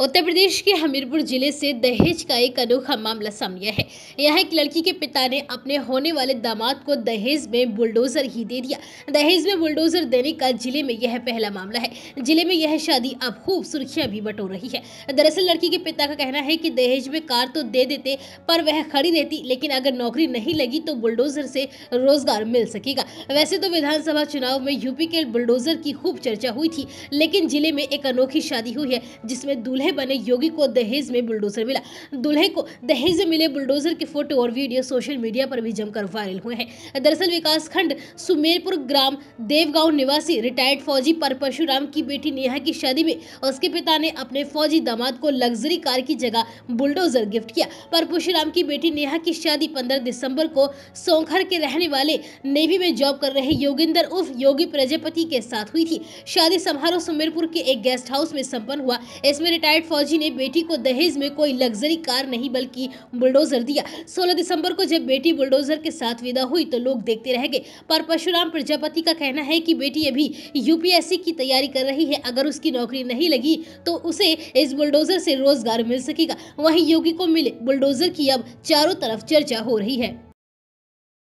उत्तर प्रदेश के हमीरपुर जिले से दहेज का एक अनोखा मामला सामने है यहाँ एक लड़की के पिता ने अपने होने वाले दामाद को दहेज में बुलडोजर ही दे दिया दहेज में बुलडोजर देने का जिले में यह पहला मामला है जिले में यह शादी अब खूब सुर्खियां भी बटोर रही है दरअसल लड़की के पिता का कहना है कि दहेज में कार तो दे देते पर वह खड़ी रहती लेकिन अगर नौकरी नहीं लगी तो बुलडोजर से रोजगार मिल सकेगा वैसे तो विधानसभा चुनाव में यूपी के बुलडोजर की खूब चर्चा हुई थी लेकिन जिले में एक अनोखी शादी हुई है जिसमें दूल्हे दूल्हे बने योगी को दहेज में बुलडोजर मिला दूल्हे को दहेज में मिले बुलडोजर की फोटो और वीडियो सोशल मीडिया पर भी जमकर वायरल हुए हैं दरअसल विकास खंड सुमेरपुर ग्राम देवगांव निवासी रिटायर्ड फौजी पर परशुराम की बेटी नेहा की शादी में उसके पिता ने अपने फौजी दामाद को लग्जरी कार की जगह बुलडोजर गिफ्ट किया पर परशुराम की बेटी नेहा की शादी पंद्रह दिसंबर को सोखर के रहने वाले नेवी में जॉब कर रहे योगिंदर उर्फ योगी प्रजापति के साथ हुई थी शादी समारोह सुमेरपुर के एक गेस्ट हाउस में संपन्न हुआ इसमें रिटायर्ड रेड फौजी ने बेटी को दहेज में कोई लग्जरी कार नहीं बल्कि बुलडोजर दिया 16 दिसंबर को जब बेटी बुलडोजर के साथ विदा हुई तो लोग देखते रह गए पर परशुराम प्रजापति का कहना है कि बेटी अभी यूपीएससी की तैयारी कर रही है अगर उसकी नौकरी नहीं लगी तो उसे इस बुलडोजर से रोजगार मिल सकेगा वहीं योगी को मिले बुलडोजर की अब चारों तरफ चर्चा हो रही है